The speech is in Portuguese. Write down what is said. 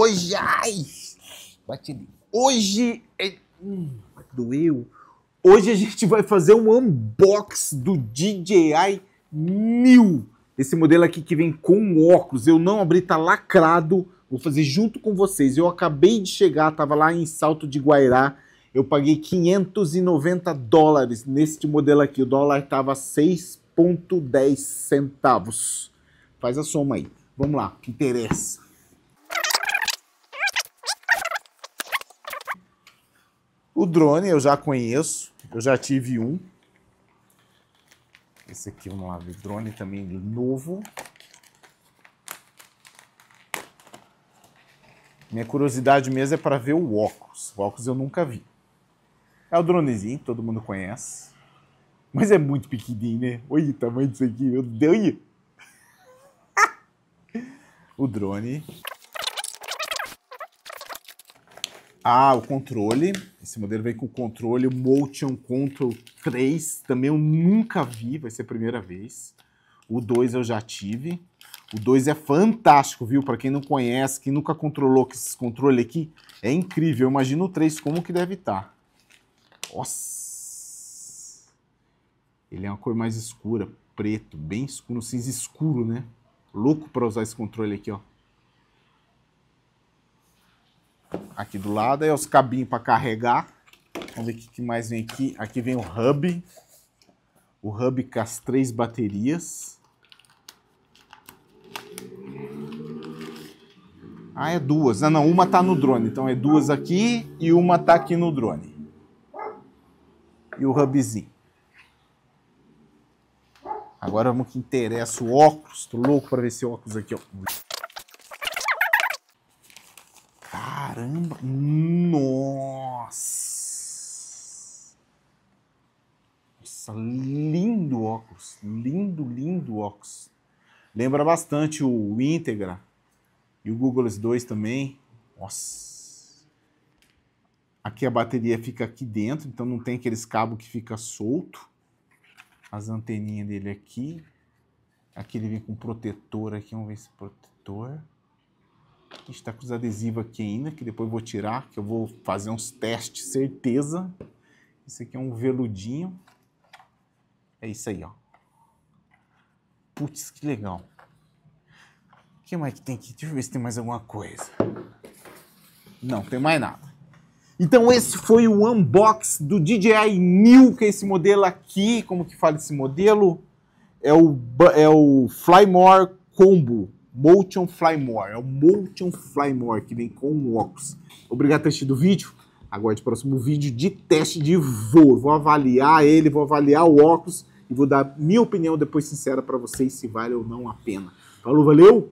hoje. Ai! Bate ali. Hoje. É... Hum, doeu. Hoje a gente vai fazer um unbox do DJI New. Esse modelo aqui que vem com óculos. Eu não abri, tá lacrado. Vou fazer junto com vocês. Eu acabei de chegar, tava lá em Salto de Guairá. Eu paguei 590 dólares neste modelo aqui. O dólar tava 6,10 centavos. Faz a soma aí. Vamos lá, que interessa. O drone eu já conheço, eu já tive um. Esse aqui, é um ver, drone também novo. Minha curiosidade mesmo é para ver o óculos. O óculos eu nunca vi. É o dronezinho, todo mundo conhece. Mas é muito pequenininho, né? Olha o tamanho disso aqui, meu Deus! o drone ah, o controle. Esse modelo vem com o controle, o Motion Control 3. Também eu nunca vi, vai ser a primeira vez. O 2 eu já tive. O 2 é fantástico, viu? Para quem não conhece, que nunca controlou que esse controle aqui, é incrível. Eu imagino o 3 como que deve estar. Tá. Nossa! Ele é uma cor mais escura, preto, bem escuro, cinza escuro, né? Louco para usar esse controle aqui, ó. aqui do lado. Aí os cabinhos para carregar. Vamos ver o que mais vem aqui. Aqui vem o hub. O hub com as três baterias. Ah, é duas. Ah, não, uma tá no drone. Então é duas aqui e uma tá aqui no drone. E o hubzinho. Agora vamos que interessa o óculos. Tô louco para ver esse óculos aqui, ó. Caramba! Nossa! Nossa, lindo óculos. Lindo, lindo óculos. Lembra bastante o Integra e o Google S2 também. Nossa! Aqui a bateria fica aqui dentro, então não tem aqueles cabos que fica solto. As anteninhas dele aqui. Aqui ele vem com protetor aqui, vamos ver esse protetor. A gente está com os adesivos aqui ainda, que depois eu vou tirar, que eu vou fazer uns testes, certeza. Esse aqui é um veludinho. É isso aí, ó. Putz, que legal. O que mais que tem aqui? Deixa eu ver se tem mais alguma coisa. Não, tem mais nada. Então esse foi o unboxing do DJI New, que é esse modelo aqui, como que fala esse modelo? É o, é o Flymore Combo. Motion Fly More. É o Motion Fly More que vem com o óculos. Obrigado por assistido o vídeo. Aguarde o próximo vídeo de teste de voo. Vou avaliar ele, vou avaliar o óculos e vou dar minha opinião depois sincera para vocês se vale ou não a pena. Falou, valeu!